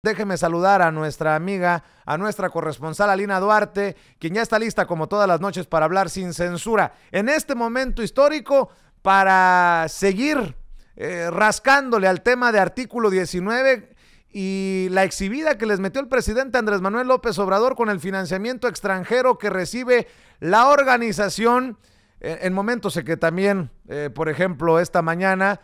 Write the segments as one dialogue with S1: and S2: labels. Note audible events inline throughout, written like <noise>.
S1: Déjeme saludar a nuestra amiga, a nuestra corresponsal Alina Duarte, quien ya está lista como todas las noches para hablar sin censura en este momento histórico para seguir eh, rascándole al tema de artículo 19 y la exhibida que les metió el presidente Andrés Manuel López Obrador con el financiamiento extranjero que recibe la organización, eh, en momentos en que también, eh, por ejemplo, esta mañana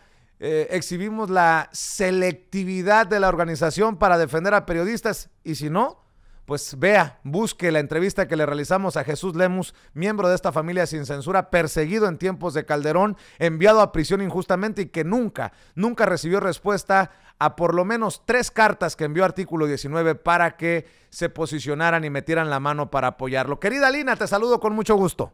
S1: eh, exhibimos la selectividad de la organización para defender a periodistas y si no, pues vea, busque la entrevista que le realizamos a Jesús Lemus, miembro de esta familia sin censura, perseguido en tiempos de Calderón, enviado a prisión injustamente y que nunca, nunca recibió respuesta a por lo menos tres cartas que envió artículo 19 para que se posicionaran y metieran la mano para apoyarlo. Querida Lina, te saludo con mucho gusto.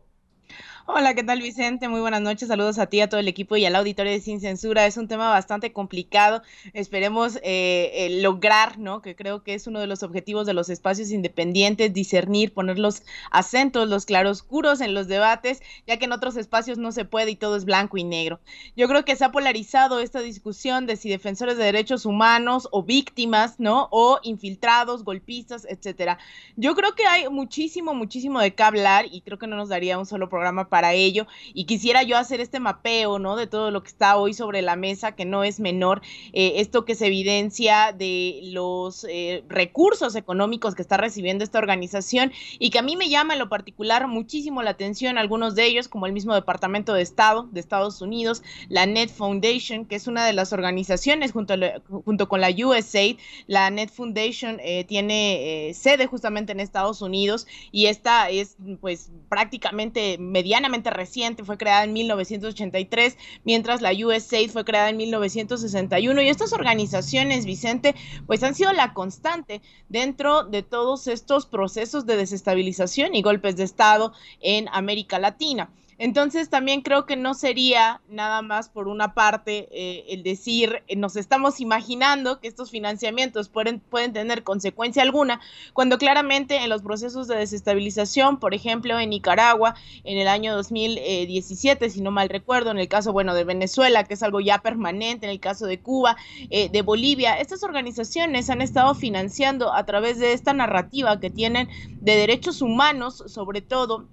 S2: Hola, ¿qué tal Vicente? Muy buenas noches, saludos a ti, a todo el equipo y al auditorio de Sin Censura. Es un tema bastante complicado, esperemos eh, lograr, ¿no? Que creo que es uno de los objetivos de los espacios independientes, discernir, poner los acentos, los claroscuros en los debates, ya que en otros espacios no se puede y todo es blanco y negro. Yo creo que se ha polarizado esta discusión de si defensores de derechos humanos o víctimas, ¿no? O infiltrados, golpistas, etcétera. Yo creo que hay muchísimo, muchísimo de qué hablar y creo que no nos daría un solo programa para ello. Y quisiera yo hacer este mapeo, ¿no? De todo lo que está hoy sobre la mesa, que no es menor, eh, esto que se evidencia de los eh, recursos económicos que está recibiendo esta organización y que a mí me llama en lo particular muchísimo la atención algunos de ellos, como el mismo Departamento de Estado de Estados Unidos, la Net Foundation, que es una de las organizaciones junto, junto con la USAID. La Net Foundation eh, tiene sede justamente en Estados Unidos y esta es pues prácticamente mediana reciente, fue creada en 1983, mientras la USAID fue creada en 1961. Y estas organizaciones, Vicente, pues han sido la constante dentro de todos estos procesos de desestabilización y golpes de Estado en América Latina. Entonces también creo que no sería nada más por una parte eh, el decir, eh, nos estamos imaginando que estos financiamientos pueden, pueden tener consecuencia alguna, cuando claramente en los procesos de desestabilización, por ejemplo, en Nicaragua, en el año 2017, eh, si no mal recuerdo, en el caso, bueno, de Venezuela, que es algo ya permanente, en el caso de Cuba, de Bolivia, estas organizaciones han estado financiando a través de esta narrativa que tienen de derechos humanos, sobre todo,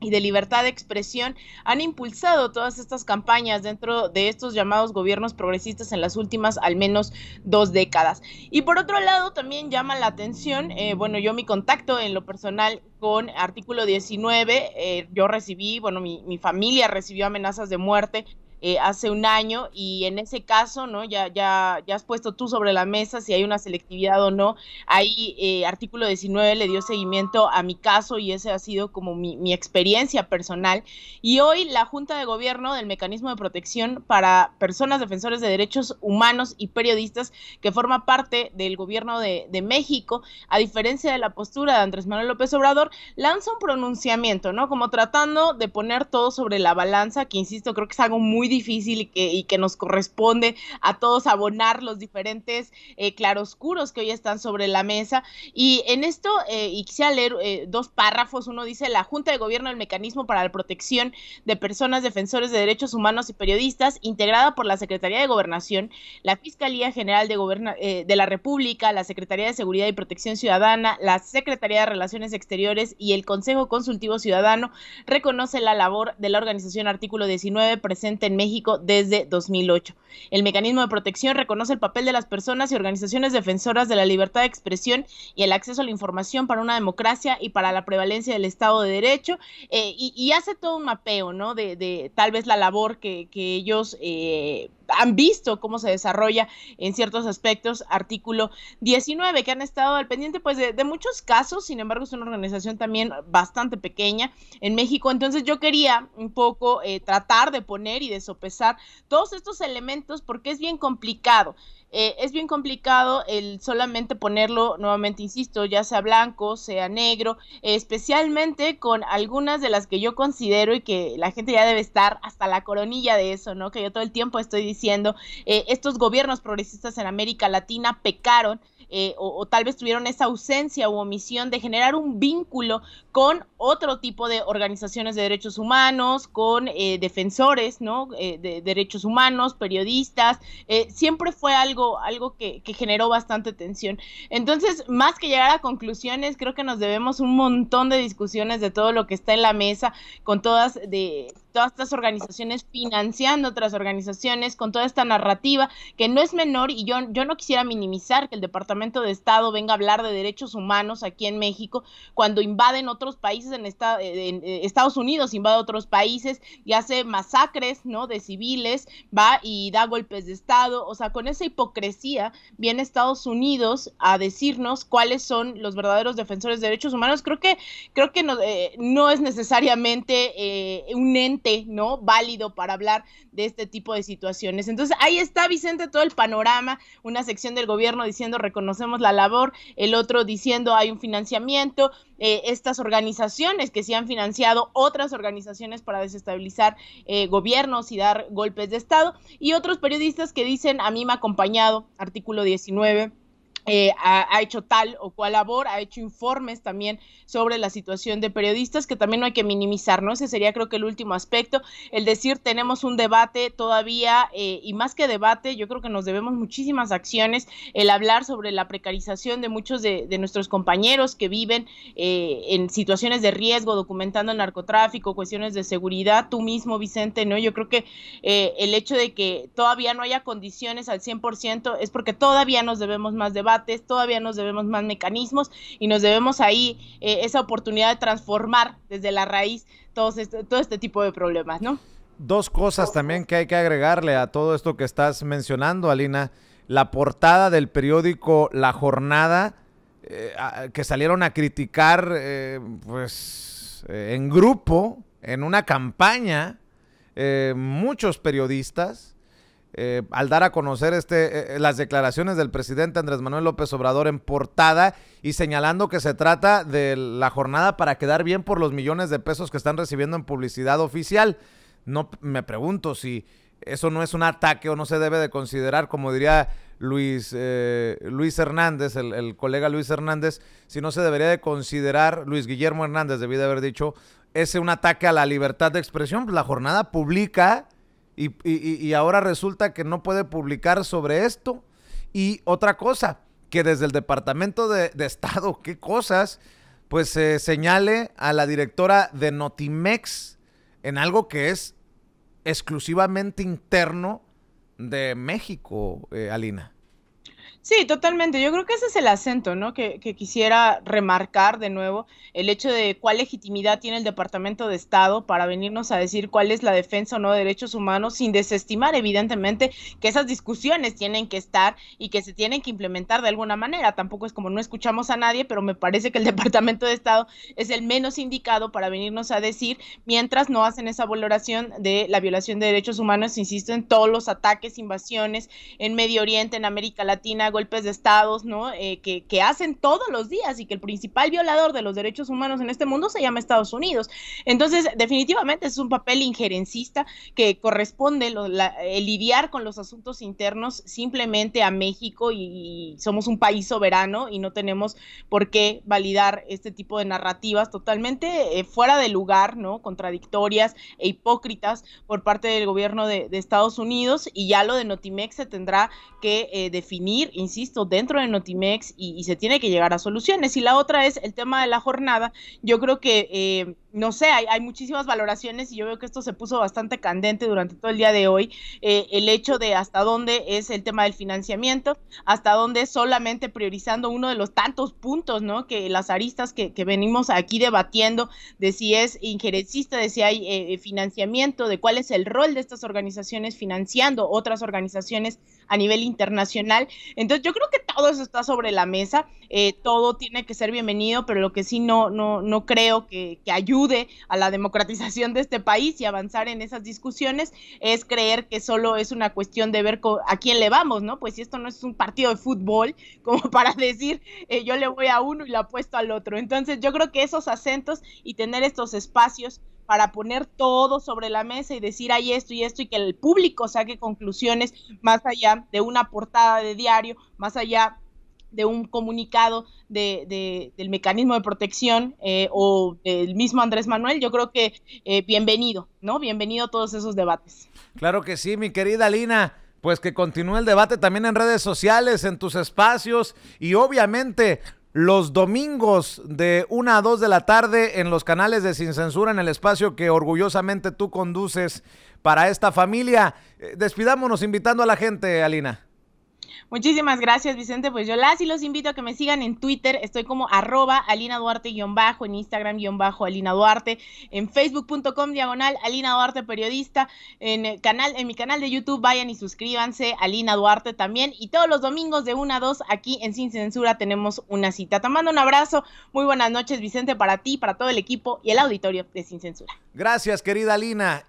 S2: y de libertad de expresión han impulsado todas estas campañas dentro de estos llamados gobiernos progresistas en las últimas al menos dos décadas. Y por otro lado, también llama la atención, eh, bueno, yo mi contacto en lo personal con artículo 19, eh, yo recibí, bueno, mi, mi familia recibió amenazas de muerte eh, hace un año y en ese caso, ¿no? Ya, ya, ya has puesto tú sobre la mesa si hay una selectividad o no. Ahí eh, artículo 19 le dio seguimiento a mi caso y ese ha sido como mi, experiencia personal. Y hoy la Junta de Gobierno del Mecanismo de Protección para Personas Defensores de Derechos Humanos y Periodistas que forma parte del Gobierno de, de México, a diferencia de la postura de Andrés Manuel López Obrador, lanza un pronunciamiento, ¿no? Como tratando de poner todo sobre la balanza, que insisto, creo que es algo muy difícil y que, nos corresponde a todos abonar los diferentes eh, claroscuros que hoy están sobre la mesa. Y en esto, eh, y quisiera leer eh, dos párrafos, uno dice, la Junta de Gobierno el Mecanismo para la Protección de Personas Defensores de Derechos Humanos y Periodistas, integrada por la Secretaría de Gobernación, la Fiscalía General de, de la República, la Secretaría de Seguridad y Protección Ciudadana, la Secretaría de Relaciones Exteriores y el Consejo Consultivo Ciudadano, reconoce la labor de la organización Artículo 19 presente en México desde 2008. El mecanismo de protección reconoce el papel de las personas y organizaciones defensoras de la libertad de expresión y el acceso a la información para una democracia y para la prevalencia del Estado de Derecho eh, y, hace todo un mapeo, ¿no? De, tal vez la labor que, ellos eh, han visto cómo se desarrolla en ciertos aspectos, artículo 19, que han estado al pendiente pues de, muchos casos, sin embargo es una organización también bastante pequeña en México, entonces yo quería un poco eh, tratar de poner y de sopesar todos estos elementos porque es bien complicado. Eh, es bien complicado el solamente ponerlo, nuevamente insisto, ya sea blanco, sea negro, especialmente con algunas de las que yo considero y que la gente ya debe estar hasta la coronilla de eso, ¿no? Que yo todo el tiempo estoy diciendo, eh, estos gobiernos progresistas en América Latina pecaron eh, o, tal vez tuvieron esa ausencia u omisión de generar un vínculo con otro tipo de organizaciones de derechos humanos, con eh, defensores ¿no? Eh, de derechos humanos, periodistas, siempre fue algo, algo que, que generó bastante tensión. Entonces, más que llegar a conclusiones, creo que nos debemos un montón de discusiones de todo lo que está en la mesa, con todas de todas estas organizaciones financiando otras organizaciones con toda esta narrativa que no es menor y yo, yo no quisiera minimizar que el Departamento de Estado venga a hablar de derechos humanos aquí en México cuando invaden otros países, en, esta, en Estados Unidos invade otros países y hace masacres ¿no? de civiles, va y da golpes de Estado, o sea, con esa hipocresía viene Estados Unidos a decirnos cuáles son los verdaderos defensores de derechos humanos. Creo que, creo que no, eh, es necesariamente eh, un ente ¿no? Válido para hablar de este tipo de situaciones. Entonces, ahí está, Vicente, todo el panorama, una sección del gobierno diciendo reconocemos la labor, el otro diciendo hay un financiamiento, eh, estas organizaciones que se han financiado otras organizaciones para desestabilizar eh, gobiernos y dar golpes de Estado, y otros periodistas que dicen a mí me ha acompañado, artículo 19 eh, ha, hecho tal o cual labor, ha hecho informes también sobre la situación de periodistas, que también no hay que minimizar, ¿no? Ese sería creo que el último aspecto, el decir tenemos un debate todavía, eh, y más que debate, yo creo que nos debemos muchísimas acciones, el hablar sobre la precarización de muchos de, nuestros compañeros que viven eh, en situaciones de riesgo, documentando narcotráfico, cuestiones de seguridad, tú mismo, Vicente, ¿no? Yo creo que el hecho de que todavía no haya condiciones al 100% es porque todavía nos debemos más debate todavía nos debemos más mecanismos y nos debemos ahí eh, esa oportunidad de transformar desde la raíz este, todo este tipo de problemas, ¿no?
S1: Dos cosas también que hay que agregarle a todo esto que estás mencionando, Alina. La portada del periódico La Jornada, eh, que salieron a criticar, eh, pues, en grupo, en una campaña, muchos periodistas, eh, al dar a conocer este, eh, eh, las declaraciones del presidente Andrés Manuel López Obrador en portada y señalando que se trata de la jornada para quedar bien por los millones de pesos que están recibiendo en publicidad oficial. No me pregunto si eso no es un ataque o no se debe de considerar, como diría Luis, Luis Hernández, el, colega Luis Hernández, si no se debería de considerar, Luis Guillermo Hernández debía de haber dicho, ese un ataque a la libertad de expresión. La jornada publica y, ahora resulta que no puede publicar sobre esto. Y otra cosa, que desde el Departamento de, Estado, qué cosas, pues eh, señale a la directora de Notimex en algo que es exclusivamente interno de México, eh, Alina.
S2: Sí, totalmente. Yo creo que ese es el acento, ¿no? Que, que, quisiera remarcar de nuevo el hecho de cuál legitimidad tiene el Departamento de Estado para venirnos a decir cuál es la defensa o no de derechos humanos, sin desestimar, evidentemente, que esas discusiones tienen que estar y que se tienen que implementar de alguna manera. Tampoco es como no escuchamos a nadie, pero me parece que el <laughs> Departamento de Estado es el menos indicado para venirnos a decir mientras no hacen esa valoración de la violación de derechos humanos, insisto, en todos los ataques, invasiones en Medio Oriente, en América Latina golpes de estados, ¿no? Eh, que, hacen todos los días y que el principal violador de los derechos humanos en este mundo se llama Estados Unidos. Entonces, definitivamente es un papel injerencista que corresponde el lidiar con los asuntos internos simplemente a México y, somos un país soberano y no tenemos por qué validar este tipo de narrativas totalmente eh, fuera de lugar, ¿no? Contradictorias e hipócritas por parte del gobierno de, Estados Unidos y ya lo de Notimex se tendrá que eh, definir insisto, dentro de Notimex y, y, se tiene que llegar a soluciones. Y la otra es el tema de la jornada. Yo creo que... Eh, no sé, hay, muchísimas valoraciones y yo veo que esto se puso bastante candente durante todo el día de hoy, eh, el hecho de hasta dónde es el tema del financiamiento, hasta dónde solamente priorizando uno de los tantos puntos, ¿no? Que las aristas que, venimos aquí debatiendo de si es injerencista, de si hay eh, eh, financiamiento, de cuál es el rol de estas organizaciones financiando otras organizaciones a nivel internacional. Entonces yo creo que todo eso está sobre la mesa, todo tiene que ser bienvenido, pero lo que sí no, no, no creo que, que ayude a la democratización de este país y avanzar en esas discusiones es creer que solo es una cuestión de ver a quién le vamos, ¿no? Pues si esto no es un partido de fútbol, <laughs> como para decir eh, yo le voy a uno y le apuesto al otro. Entonces yo creo que esos acentos y tener estos espacios para poner todo sobre la mesa y decir hay esto y esto y que el público saque conclusiones más allá de una portada de diario, más allá de un comunicado de, del mecanismo de protección eh, o del mismo Andrés Manuel, yo creo que eh, bienvenido, ¿no? Bienvenido a todos esos debates.
S1: Claro que sí, mi querida Alina Pues que continúe el debate también en redes sociales, en tus espacios y obviamente los domingos de una a 2 de la tarde en los canales de Sin Censura, en el espacio que orgullosamente tú conduces para esta familia. Eh, despidámonos invitando a la gente, Alina.
S2: Muchísimas gracias, Vicente. Pues yo las y los invito a que me sigan en Twitter. Estoy como arroba Alina Duarte-bajo, en Instagram-bajo Alina Duarte, en facebook.com diagonal Alina Duarte Periodista, en, eh, canal, en mi canal de YouTube vayan y suscríbanse, Alina Duarte también. Y todos los domingos de 1 a 2 aquí en Sin Censura tenemos una cita. Te mando un abrazo. Muy buenas noches, Vicente, para ti, para todo el equipo y el auditorio de Sin Censura.
S1: Gracias, querida Alina.